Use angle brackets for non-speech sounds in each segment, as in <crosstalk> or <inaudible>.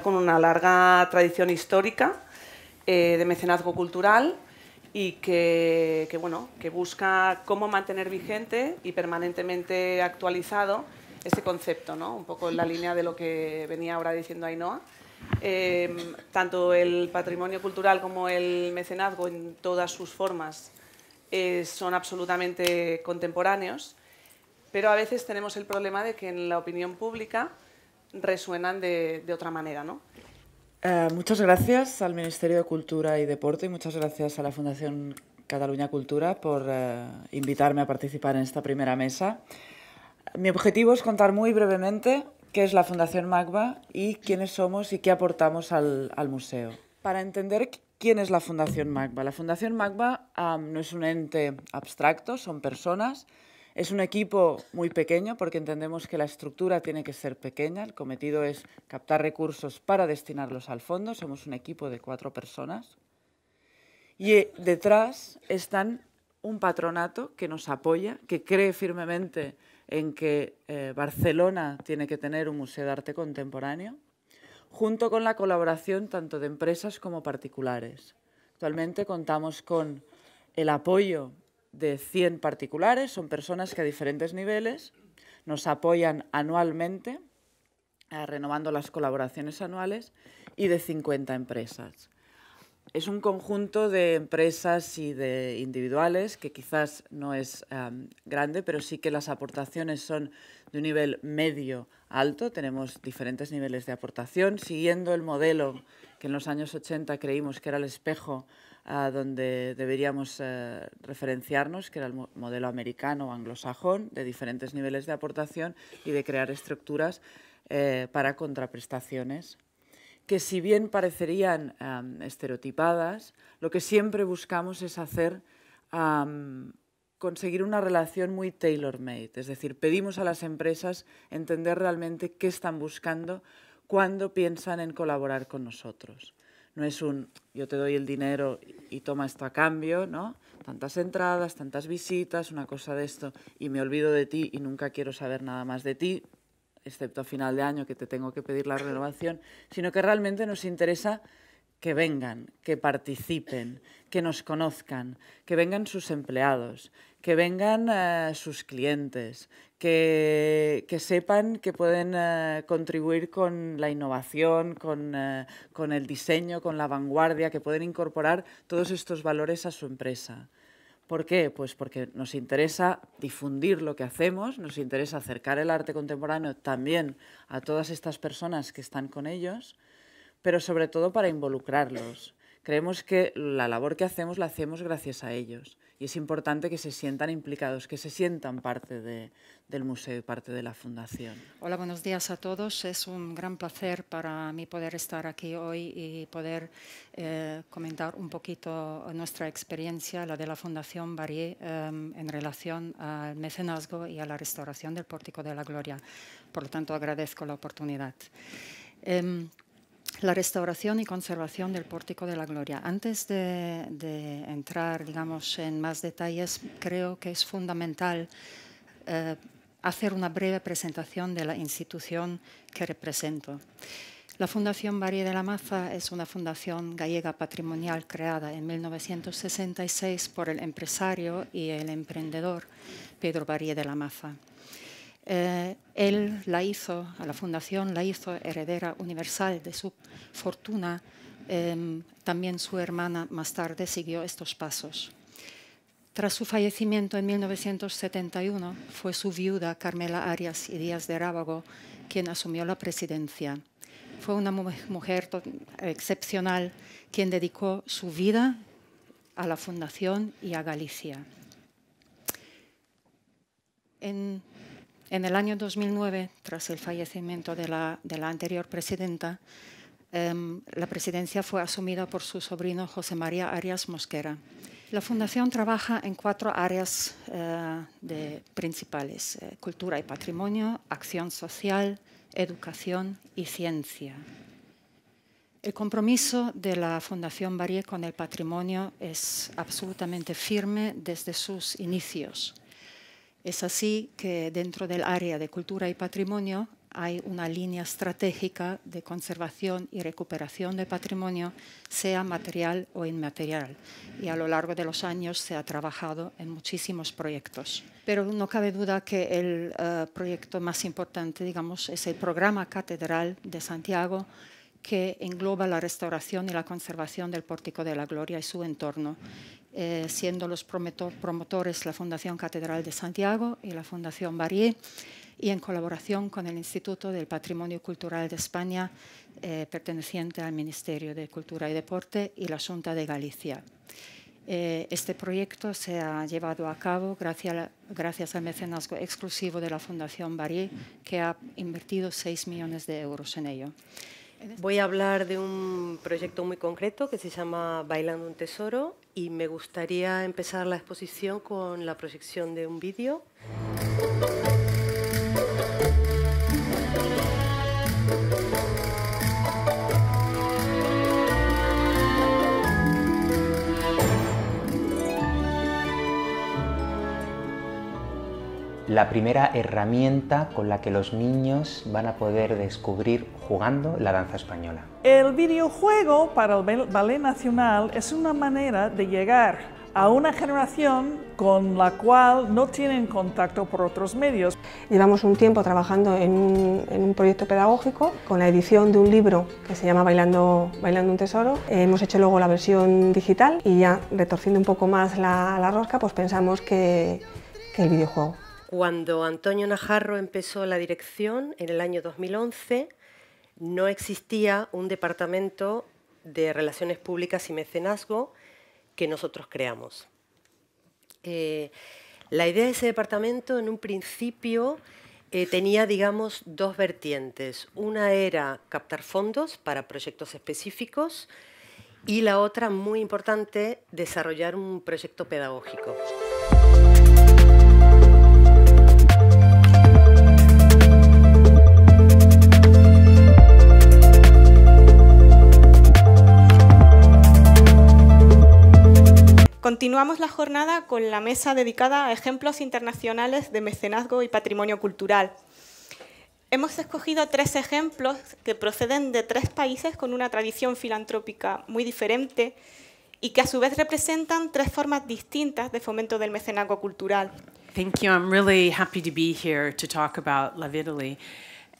con una larga tradición histórica eh, de mecenazgo cultural y que, busca cómo mantener vigente y permanentemente actualizado ese concepto, ¿no? un poco en la línea de lo que venía ahora diciendo Ainhoa. Em, tanto el patrimonio cultural como el mecenazgo en todas sus formas eh, son absolutamente contemporáneos, pero a veces tenemos el problema de que en la opinión pública resuenan de, de otra manera, ¿no? Eh, muchas gracias al Ministerio de Cultura y Deporte y muchas gracias a la Fundación Cataluña Cultura por eh, invitarme a participar en esta primera mesa. Mi objetivo es contar muy brevemente qué es la Fundación MACBA y quiénes somos y qué aportamos al, al museo. Para entender quién es la Fundación MACBA, la Fundación MACBA no es un ente abstracto, son personas es un equipo muy pequeño porque entendemos que la estructura tiene que ser pequeña. El cometido es captar recursos para destinarlos al fondo. Somos un equipo de cuatro personas. Y eh, detrás están un patronato que nos apoya, que cree firmemente en que eh, Barcelona tiene que tener un museo de arte contemporáneo, junto con la colaboración tanto de empresas como particulares. Actualmente contamos con el apoyo de 100 particulares, son personas que a diferentes niveles nos apoyan anualmente, eh, renovando las colaboraciones anuales, y de 50 empresas. Es un conjunto de empresas y de individuales que quizás no es grande, pero sí que las aportaciones son de un nivel medio alto. Tenemos diferentes niveles de aportación, siguiendo el modelo que en los años 80 creímos que era el espejo a donde deberíamos eh, referenciarnos, que era el modelo americano o anglosajón, de diferentes niveles de aportación y de crear estructuras eh, para contraprestaciones, que si bien parecerían estereotipadas, lo que siempre buscamos es hacer, conseguir una relación muy tailor-made, es decir, pedimos a las empresas entender realmente qué están buscando cuando piensan en colaborar con nosotros no es un yo te doy el dinero y toma esto a cambio, ¿no? Tantas entradas, tantas visitas, una cosa de esto, y me olvido de ti y nunca quiero saber nada más de ti, excepto a final de año que te tengo que pedir la renovación, sino que realmente nos interesa que vengan, que participen, que nos conozcan, que vengan sus empleados, que vengan eh, sus clientes, que, sepan que pueden eh, contribuir con la innovación, con, eh, con, el diseño, con la vanguardia, que pueden incorporar todos estos valores a su empresa. ¿Por qué? Pues porque nos interesa difundir lo que hacemos, nos interesa acercar el arte contemporáneo también a todas estas personas que están con ellos pero sobre todo para involucrarlos. Creemos que la labor que hacemos la hacemos gracias a ellos y es importante que se sientan implicados, que se sientan parte del museo y parte de la fundación. Hola, buenos días a todos. Es un gran placer para mí poder estar aquí hoy y poder eh, comentar un poquito nuestra experiencia, la de la Fundación Barrié, em, en relación al mecenazgo y a la restauración del Pórtico de la Gloria. Por lo tanto, agradezco la oportunidad. Em, la restauración y conservación del Pórtico de la Gloria. Antes de, entrar, digamos, en más detalles, creo que es fundamental eh, hacer una breve presentación de la institución que represento. La Fundación María de la Maza es una fundación gallega patrimonial creada en 1966 por el empresario y el emprendedor Pedro Barrié de la Maza. Eh, él la hizo, a la fundación la hizo heredera universal de su fortuna. Em, también su hermana más tarde siguió estos pasos. Tras su fallecimiento en 1971, fue su viuda Carmela Arias y Díaz de Rábago quien asumió la presidencia. Fue una mujer excepcional quien dedicó su vida a la Fundación y a Galicia. En en el año 2009, tras el fallecimiento de la, anterior presidenta, em, la presidencia fue asumida por su sobrino José María Arias Mosquera. La Fundación trabaja en cuatro áreas eh, principales, eh, cultura y patrimonio, acción social, educación y ciencia. El compromiso de la Fundación Barrié con el patrimonio es absolutamente firme desde sus inicios. Es así que dentro del área de cultura y patrimonio hay una línea estratégica de conservación y recuperación de patrimonio, sea material o inmaterial. Y a lo largo de los años se ha trabajado en muchísimos proyectos. Pero no cabe duda que el eh, proyecto más importante, digamos, es el programa catedral de Santiago, que engloba la restauración y la conservación del Pórtico de la Gloria y su entorno, eh, siendo los promotores la Fundación Catedral de Santiago y la Fundación Barrié, y en colaboración con el Instituto del Patrimonio Cultural de España, eh, perteneciente al Ministerio de Cultura y Deporte y la Junta de Galicia. Eh, este proyecto se ha llevado a cabo gracias, gracias al mecenazgo exclusivo de la Fundación Barrié, que ha invertido 6 millones de euros en ello. Voy a hablar de un proyecto muy concreto que se llama Bailando un Tesoro y me gustaría empezar la exposición con la proyección de un vídeo. la primera herramienta con la que los niños van a poder descubrir jugando la danza española. El videojuego para el Ballet Nacional es una manera de llegar a una generación con la cual no tienen contacto por otros medios. Llevamos un tiempo trabajando en un, proyecto pedagógico con la edición de un libro que se llama Bailando, Bailando un Tesoro. hemos hecho luego la versión digital y ya retorciendo un poco más la, rosca, pues pensamos que el videojuego. Cuando Antonio Najarro empezó la dirección en el año 2011, no existía un departamento de Relaciones Públicas y Mecenazgo que nosotros creamos. Eh, la idea de ese departamento en un principio eh, tenía, digamos, dos vertientes. Una era captar fondos para proyectos específicos y la otra, muy importante, desarrollar un proyecto pedagógico. Continuamos la jornada con la mesa dedicada a ejemplos internacionales de mecenazgo y patrimonio cultural. Hemos escogido tres ejemplos que proceden de tres países con una tradición filantrópica muy diferente y que a su vez representan tres formas distintas de fomento del mecenazgo cultural. Thank you. I'm really happy to be here to talk about Love Italy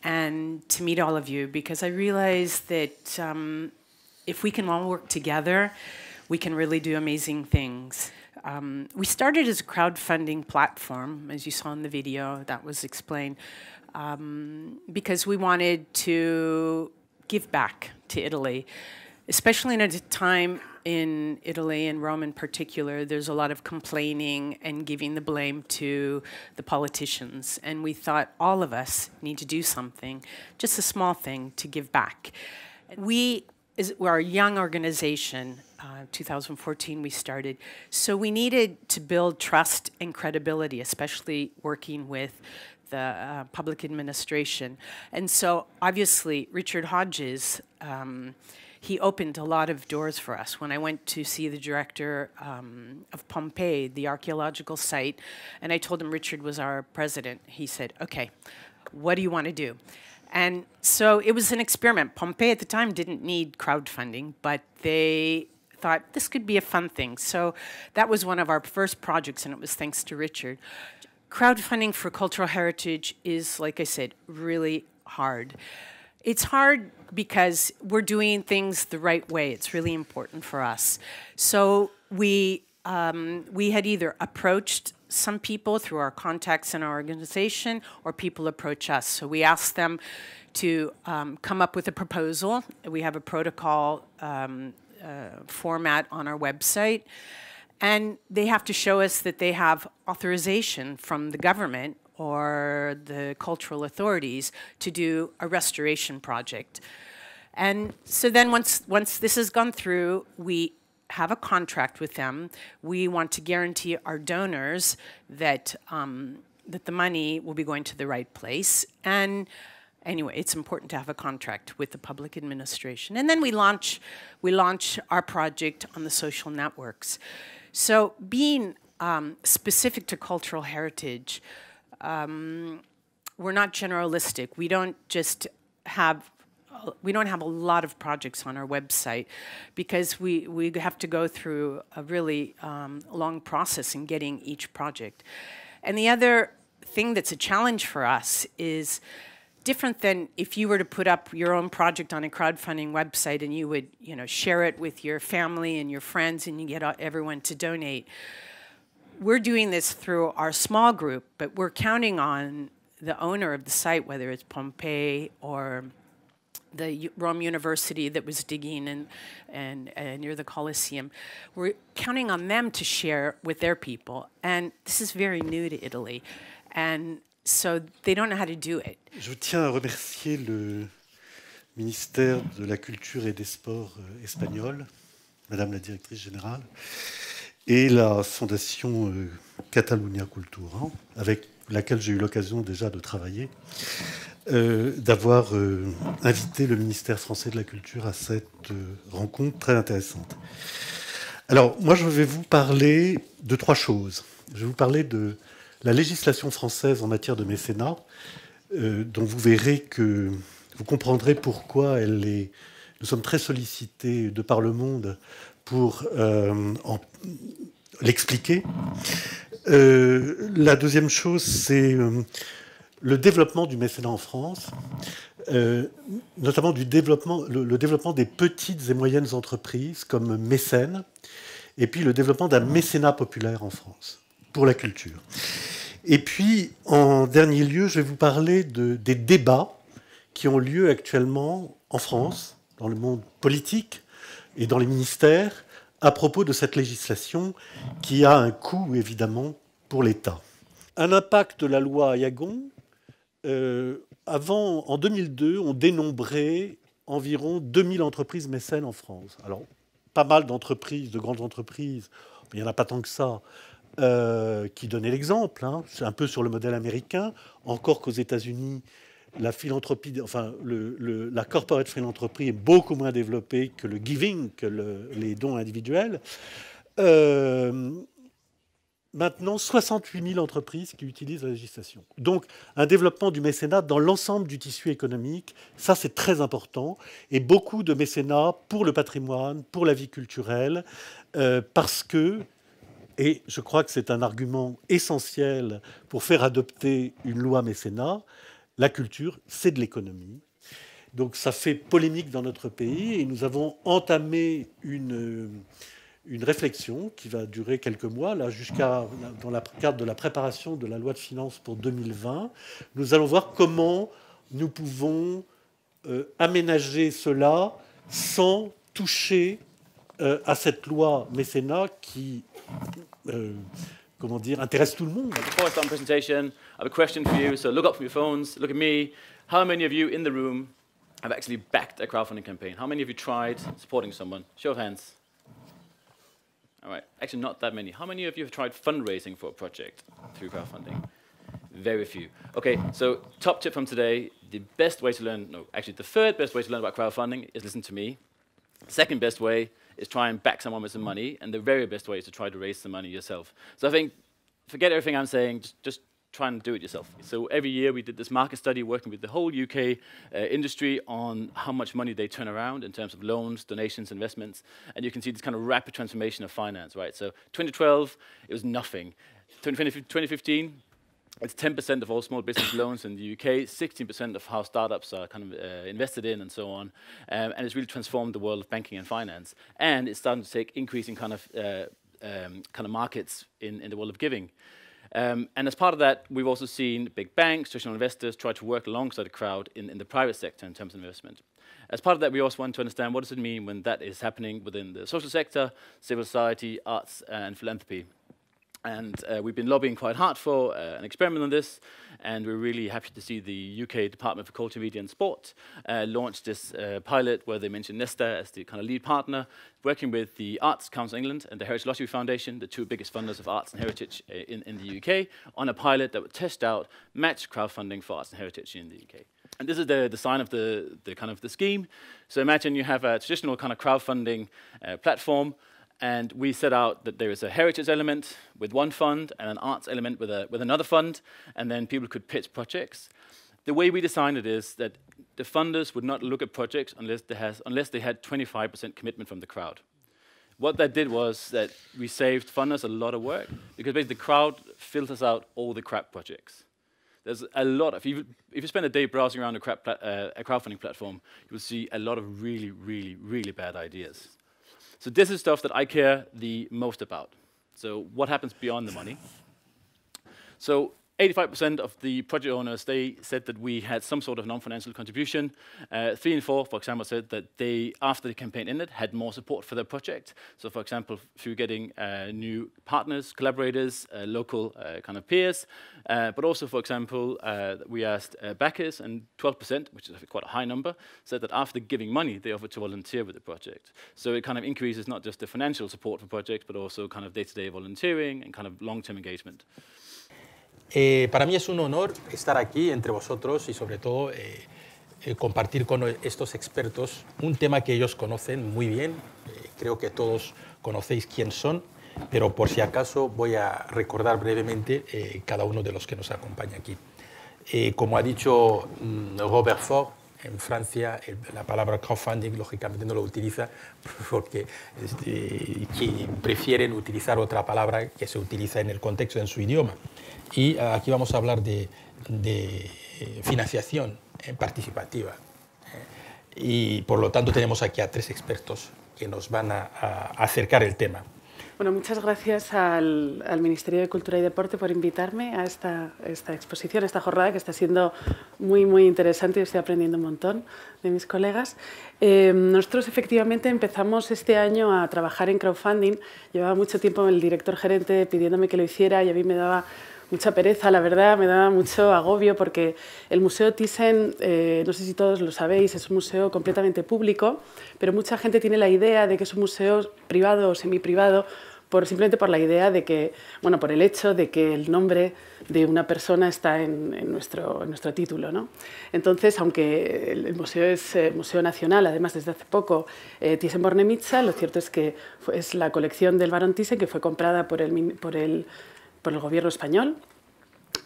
and to meet all of you because I realize that um, if we can all work together, we can really do amazing things. Um, we started as a crowdfunding platform, as you saw in the video, that was explained, um, because we wanted to give back to Italy, especially in a time in Italy and Rome in particular, there's a lot of complaining and giving the blame to the politicians. And we thought all of us need to do something, just a small thing, to give back. We is we're a young organization. Uh, 2014 we started, so we needed to build trust and credibility, especially working with the uh, public administration. And so, obviously, Richard Hodges. Um, he opened a lot of doors for us. When I went to see the director um, of Pompeii, the archaeological site, and I told him Richard was our president, he said, Okay, what do you want to do? And so it was an experiment. Pompeii at the time didn't need crowdfunding, but they thought this could be a fun thing. So that was one of our first projects, and it was thanks to Richard. Crowdfunding for cultural heritage is, like I said, really hard. It's hard because we're doing things the right way. It's really important for us. So we um, we had either approached some people through our contacts in our organization or people approach us. So we ask them to um, come up with a proposal. We have a protocol um, uh, format on our website. And they have to show us that they have authorization from the government or the cultural authorities to do a restoration project. And so then once, once this has gone through, we have a contract with them. We want to guarantee our donors that um, that the money will be going to the right place. And anyway, it's important to have a contract with the public administration. And then we launch we launch our project on the social networks. So being um, specific to cultural heritage. Um, we're not generalistic. We don't just have we don't have a lot of projects on our website because we, we have to go through a really um, long process in getting each project. And the other thing that's a challenge for us is different than if you were to put up your own project on a crowdfunding website and you would you know share it with your family and your friends and you get everyone to donate. We're doing this through our small group, but we're counting on the owner of the site, whether it's Pompeii or the Rome University that was digging and, and, and near the Colosseum. We're counting on them to share with their people. And this is very new to Italy. And so they don't know how to do it. Je tiens à remercier le ministère de la Culture et des Sports euh, espagnol, Madame la Directrice Générale, et la Fondation euh, Catalunya Cultura, avec laquelle j'ai eu l'occasion déjà de travailler. Euh, d'avoir euh, invité le ministère français de la Culture à cette euh, rencontre très intéressante. Alors, moi, je vais vous parler de trois choses. Je vais vous parler de la législation française en matière de mécénat, dont vous verrez que vous comprendrez pourquoi elle est... Nous sommes très sollicités de par le monde pour l'expliquer. la deuxième chose, c'est le développement du mécénat en France, euh, notamment du développement, le, développement des petites et moyennes entreprises comme mécènes, et puis le développement d'un mécénat populaire en France pour la culture. Et puis, en dernier lieu, je vais vous parler de, des débats qui ont lieu actuellement en France, dans le monde politique et dans les ministères, à propos de cette législation qui a un coût, évidemment, pour l'État. Un impact de la loi Ayagon euh, avant, en 2002, on dénombrait environ 2000 entreprises mécènes en France. Alors, pas mal d'entreprises, de grandes entreprises, mais il n'y en a pas tant que ça, euh, qui donnaient l'exemple. Hein. C'est un peu sur le modèle américain, encore qu'aux États-Unis, la philanthropie, enfin, le, la corporate philanthropie est beaucoup moins développée que le giving, que les dons individuels. Euh, maintenant 68 000 entreprises qui utilisent la législation. Donc un développement du mécénat dans l'ensemble du tissu économique, ça c'est très important, et beaucoup de mécénat pour le patrimoine, pour la vie culturelle, euh, parce que, et je crois que c'est un argument essentiel pour faire adopter une loi mécénat, la culture, c'est de l'économie. Donc ça fait polémique dans notre pays, et nous avons entamé une une réflexion qui va durer quelques mois, là jusqu'à dans la cadre de la préparation de la loi de finances pour 2020. Nous allons voir comment nous pouvons euh, aménager cela sans toucher euh, à cette loi mécénat qui euh, comment dire intéresse tout le monde. Before I start my presentation, I have a question for you. So look up from your phones, look at me. How many of you in the room have actually backed a crowdfunding campaign? How many of you tried supporting someone? Show of hands. All right, actually not that many. How many of you have tried fundraising for a project through crowdfunding? Very few. Okay, so top tip from today, the best way to learn, no, actually the third best way to learn about crowdfunding is listen to me. Second best way is try and back someone with some money, and the very best way is to try to raise some money yourself. So I think, forget everything I'm saying, just, just try and do it yourself. So every year we did this market study working with the whole UK uh, industry on how much money they turn around in terms of loans, donations, investments. And you can see this kind of rapid transformation of finance, right? So 2012, it was nothing. 2015, it's 10% of all small business <coughs> loans in the UK, 16% of how startups are kind of uh, invested in and so on. Um, and it's really transformed the world of banking and finance. And it's starting to take increasing kind of, uh, um, kind of markets in, in the world of giving. Um, and as part of that, we've also seen big banks, traditional investors try to work alongside the crowd in, in the private sector in terms of investment. As part of that, we also want to understand what does it mean when that is happening within the social sector, civil society, arts, and philanthropy. And uh, we've been lobbying quite hard for uh, an experiment on this, and we're really happy to see the UK Department for Culture, Media and Sport uh, launch this uh, pilot where they mentioned Nesta as the kind of lead partner, working with the Arts Council England and the Heritage Lottery Foundation, the two biggest funders of arts and heritage uh, in, in the UK, on a pilot that would test out match crowdfunding for arts and heritage in the UK. And this is the sign of the, the kind of the scheme. So imagine you have a traditional kind of crowdfunding uh, platform and we set out that there is a heritage element with one fund and an arts element with, a, with another fund, and then people could pitch projects. The way we designed it is that the funders would not look at projects unless they, has, unless they had 25% commitment from the crowd. What that did was that we saved funders a lot of work because basically the crowd filters out all the crap projects there's a lot of, if you, if you spend a day browsing around a, uh, crowdfunding platform, you'll see a lot of really, really, really bad ideas. So this is stuff that I care the most about. So what happens beyond the money? So 85% of the project owners, they said that we had some sort of non-financial contribution. Uh, three and four, for example, said that they, after the campaign ended, had more support for their project. So, for example, through getting uh, new partners, collaborators, uh, local uh, kind of peers, uh, but also, for example, uh, we asked backers, and 12%, which is quite a high number, said that after giving money, they offered to volunteer with the project. So it kind of increases not just the financial support for projects, but also kind of day-to-day -day volunteering and kind of long-term engagement. Eh, para mí es un honor estar aquí entre vosotros y sobre todo eh, eh, compartir con estos expertos un tema que ellos conocen muy bien. creo que todos conocéis quién son, pero por si acaso voy a recordar brevemente cada uno de los que nos acompaña aquí. como ha dicho mm, Robert Ford, en Francia eh, la palabra crowdfunding lógicamente no lo utiliza <laughs> porque este, prefieren utilizar otra palabra que se utiliza en el contexto, en su idioma. Y ah, aquí vamos a hablar de, eh, financiación eh, participativa. Y por lo tanto tenemos aquí a tres expertos que nos van a acercar el tema. Bueno, muchas gracias al, Ministerio de Cultura y Deporte por invitarme a esta, exposición, a esta jornada que está siendo muy, muy interesante y estoy aprendiendo un montón de mis colegas. Em, nosotros efectivamente empezamos este año a trabajar en crowdfunding. Llevaba mucho tiempo el director gerente pidiéndome que lo hiciera y a mí me daba mucha pereza, la verdad, me daba mucho agobio porque el Museo Thyssen, eh, no sé si todos lo sabéis, es un museo completamente público, pero mucha gente tiene la idea de que es un museo privado o semiprivado simplemente por la idea de que, bueno, por el hecho de que el nombre de una persona está en, nuestro, título. Entonces, aunque el museo es eh, Museo Nacional, además desde hace poco, eh, Thyssen-Bornemisza, lo cierto es que es la colección del Barón Thyssen que fue comprada por el gobierno español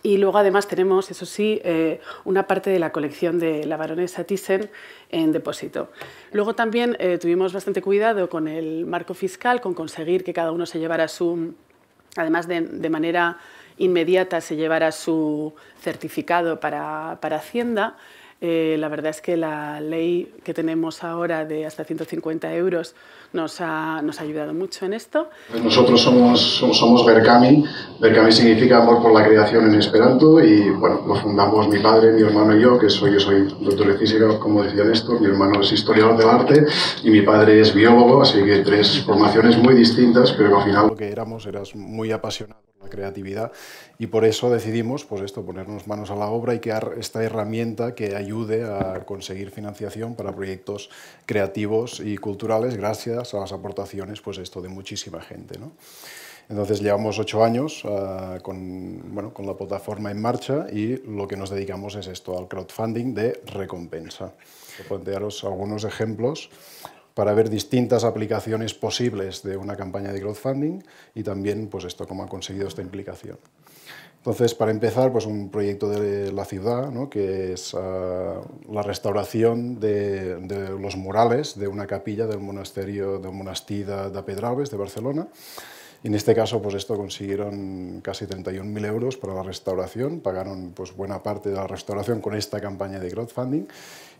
y luego además tenemos, eso sí, eh, una parte de la colección de la baronesa Thyssen en depósito. Luego también eh, tuvimos bastante cuidado con el marco fiscal, con conseguir que cada uno se llevara su, además de, de manera inmediata, se llevara su certificado para Hacienda. Eh, la verdad es que la ley que tenemos ahora de hasta 150 euros nos ha, nos ha ayudado mucho en esto. Pues nosotros somos, somos, somos Berkami. significa amor por la creación en esperanto y bueno, lo fundamos mi padre, mi hermano y yo, que soy, yo soy doctor de física, como decía Néstor, mi hermano es historiador del arte y mi padre es biólogo, así que tres formaciones muy distintas, pero al final lo que éramos eras muy apasionado creatividad y por eso decidimos pues esto, ponernos manos a la obra y crear esta herramienta que ayude a conseguir financiación para proyectos creativos y culturales gracias a las aportaciones pues esto, de muchísima gente. Entonces llevamos ocho años ah, con, bueno, con la plataforma en marcha y lo que nos dedicamos es esto, al crowdfunding de recompensa. Plantearos algunos ejemplos para ver distintas aplicaciones posibles de una campaña de crowdfunding y también pues esto cómo ha conseguido esta implicación. Entonces, para empezar, pues un proyecto de la ciudad, ¿no? que es ah, la restauración de, los murales de una capilla del monasterio de Monastida de Pedraves de Barcelona. En este caso, pues esto consiguieron casi 31.000 euros para la restauración, pagaron pues, buena parte de la restauración con esta campaña de crowdfunding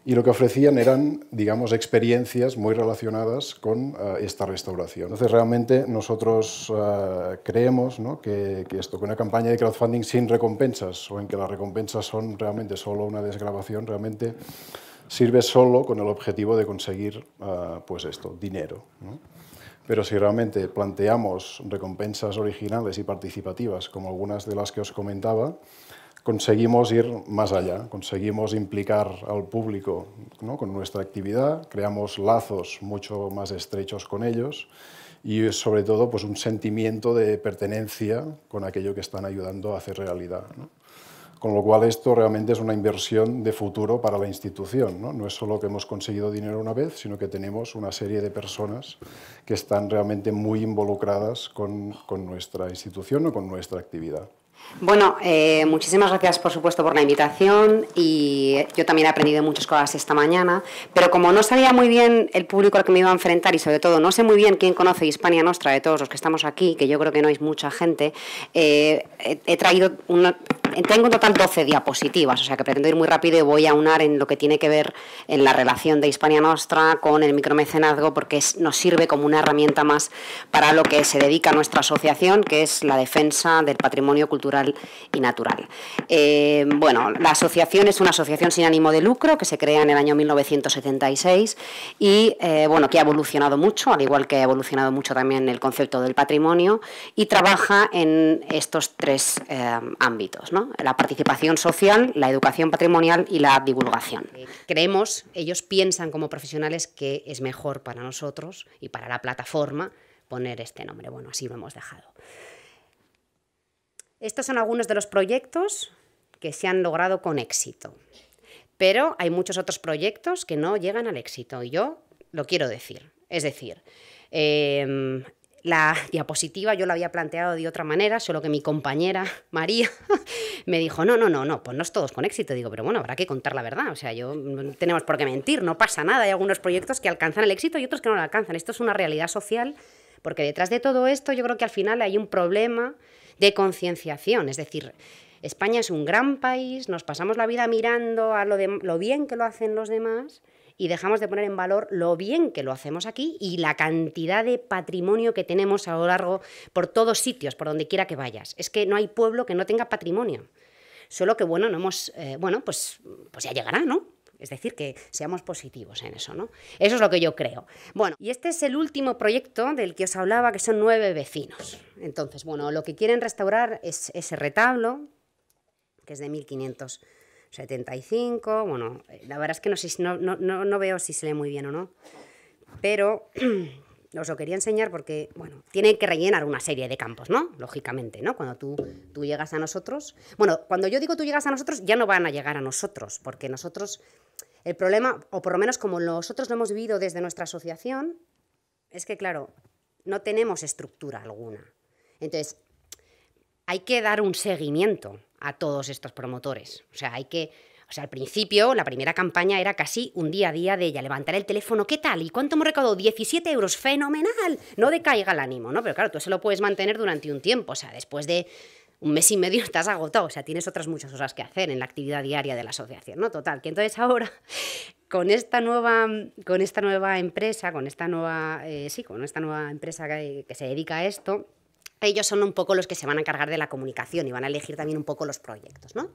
y lo que ofrecían eran, digamos, experiencias muy relacionadas con eh, esta restauración. Entonces, realmente nosotros eh, creemos ¿no? que, esto, que una campaña de crowdfunding sin recompensas o en que las recompensas son realmente solo una desgrabación, realmente sirve solo con el objetivo de conseguir, eh, pues esto, dinero. Pero si realmente planteamos recompensas originales y participativas, como algunas de las que os comentaba, conseguimos ir más allá, conseguimos implicar al público con nuestra actividad, creamos lazos mucho más estrechos con ellos y sobre todo pues, un sentimiento de pertenencia con aquello que están ayudando a hacer realidad. Con lo cual esto realmente es una inversión de futuro para la institución. ¿no? es solo que hemos conseguido dinero una vez, sino que tenemos una serie de personas que están realmente muy involucradas con nuestra institución o con nuestra actividad. Bueno, eh, muchísimas gracias por supuesto por la invitación y yo también he aprendido muchas cosas esta mañana, pero como no sabía muy bien el público al que me iba a enfrentar y sobre todo no sé muy bien quién conoce Hispania Nostra de todos los que estamos aquí, que yo creo que no es mucha gente, eh, he, he, traído una, tengo en total 12 diapositivas, o sea que pretendo ir muy rápido y voy a unar en lo que tiene que ver en la relación de Hispania Nostra con el micromecenazgo, porque nos sirve como una herramienta más para lo que se dedica nuestra asociación, que es la defensa del patrimonio cultural y natural. Eh, bueno, la asociación es una asociación sin ánimo de lucro que se crea en el año 1976 y eh, bueno, que ha evolucionado mucho, al igual que ha evolucionado mucho también el concepto del patrimonio y trabaja en estos tres eh, ámbitos la participación social, la educación patrimonial y la divulgación. Eh, creemos, ellos piensan como profesionales que es mejor para nosotros y para la plataforma poner este nombre. Bueno, así lo hemos dejado. Estos son algunos de los proyectos que se han logrado con éxito, pero hay muchos otros proyectos que no llegan al éxito y yo lo quiero decir. Es decir, em, la diapositiva yo la había planteado de otra manera, solo que mi compañera María <laughs> me dijo, no, no, no, no, pues no es todos con éxito. Digo, pero bueno, habrá que contar la verdad. O sea, yo no mm, tenemos por qué mentir, no pasa nada. Hay algunos proyectos que alcanzan el éxito y otros que no lo alcanzan. Esto es una realidad social, porque detrás de todo esto yo creo que al final hay un problema de concienciación. Es decir, España es un gran país, nos pasamos la vida mirando a lo, lo bien que lo hacen los demás y dejamos de poner en valor lo bien que lo hacemos aquí y la cantidad de patrimonio que tenemos a lo largo, por todos sitios, por donde quiera que vayas. Es que no hay pueblo que no tenga patrimonio. Solo que, bueno, no hemos, eh, bueno, pues, pues ya llegará, ¿no? Es decir, que seamos positivos en eso, ¿no? Eso es lo que yo creo. Bueno, y este es el último proyecto del que os hablaba, que son nueve vecinos. Entonces, bueno, lo que quieren restaurar es ese retablo, que es de 1500 75, bueno, eh, la verdad es que no, sé, no, no, veo si se lee muy bien o no, pero <clears throat> os lo quería enseñar porque, bueno, tiene que rellenar una serie de campos, ¿no? Lógicamente, ¿no? Cuando tú, tú llegas a nosotros, bueno, cuando yo digo tú llegas a nosotros, ya no van a llegar a nosotros, porque nosotros, el problema, o por lo menos como nosotros lo hemos vivido desde nuestra asociación, es que, claro, no tenemos estructura alguna. Entonces, hay que dar un seguimiento a todos estos promotores. O sea, hay que... O sea, al principio, la primera campaña era casi un día a día de ella, levantar el teléfono, ¿qué tal? ¿Y cuánto hemos recaudado? 17 euros, fenomenal. No decaiga el ánimo, ¿no? Pero claro, tú se lo puedes mantener durante un tiempo, o sea, después de un mes y medio <laughs> estás agotado, o sea, tienes otras muchas cosas que hacer en la actividad diaria de la asociación, ¿no? Total, que entonces ahora <laughs> con esta nueva, con esta nueva empresa, con esta nueva, eh, sí, con esta nueva empresa que, que se dedica a esto, ellos son un poco los que se van a encargar de la comunicación y van a elegir también un poco los proyectos, ¿no?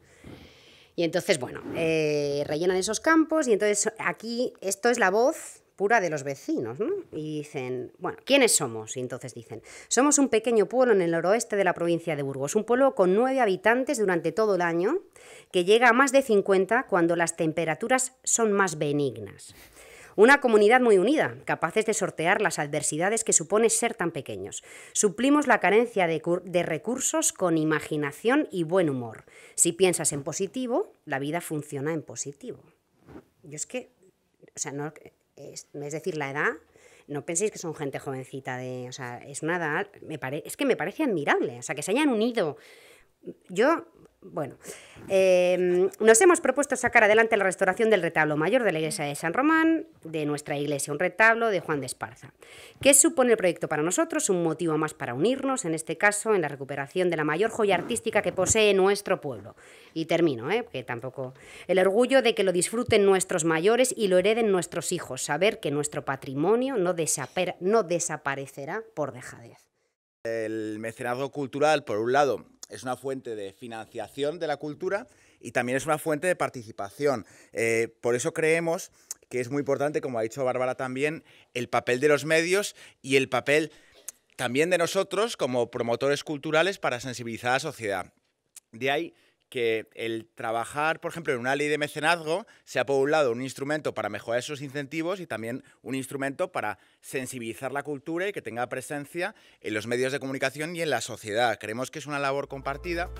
Y entonces, bueno, eh, rellenan esos campos y entonces aquí esto es la voz pura de los vecinos, Y dicen, bueno, ¿quiénes somos? Y entonces dicen, somos un pequeño pueblo en el noroeste de la provincia de Burgos, un pueblo con nueve habitantes durante todo el año, que llega a más de 50 cuando las temperaturas son más benignas. Una comunidad muy unida, capaces de sortear las adversidades que supone ser tan pequeños. Suplimos la carencia de, de recursos con imaginación y buen humor. Si piensas en positivo, la vida funciona en positivo. Yo es que, es, decir, la edad no penséis que son gente jovencita de, o sea, es una me es que me parece admirable, o sea, que se hayan unido. Yo bueno, em, nos hemos propuesto sacar adelante la restauración del retablo mayor de la iglesia de San Román, de nuestra iglesia, un retablo de Juan de Esparza. ¿Qué supone el proyecto para nosotros? Un motivo más para unirnos, en este caso, en la recuperación de la mayor joya artística que posee nuestro pueblo. Y termino, ¿eh? que tampoco. El orgullo de que lo disfruten nuestros mayores y lo hereden nuestros hijos. Saber que nuestro patrimonio no, no desaparecerá por dejadez. El mecenazgo cultural, por un lado, es una fuente de financiación de la cultura y también es una fuente de participación. Eh, por eso creemos que es muy importante, como ha dicho Bárbara también, el papel de los medios y el papel también de nosotros como promotores culturales para sensibilizar a la sociedad. De ahí que el trabajar, por ejemplo, en una ley de mecenazgo sea por un lado un instrumento para mejorar esos incentivos y también un instrumento para sensibilizar la cultura y que tenga presencia en los medios de comunicación y en la sociedad. Creemos que es una labor compartida.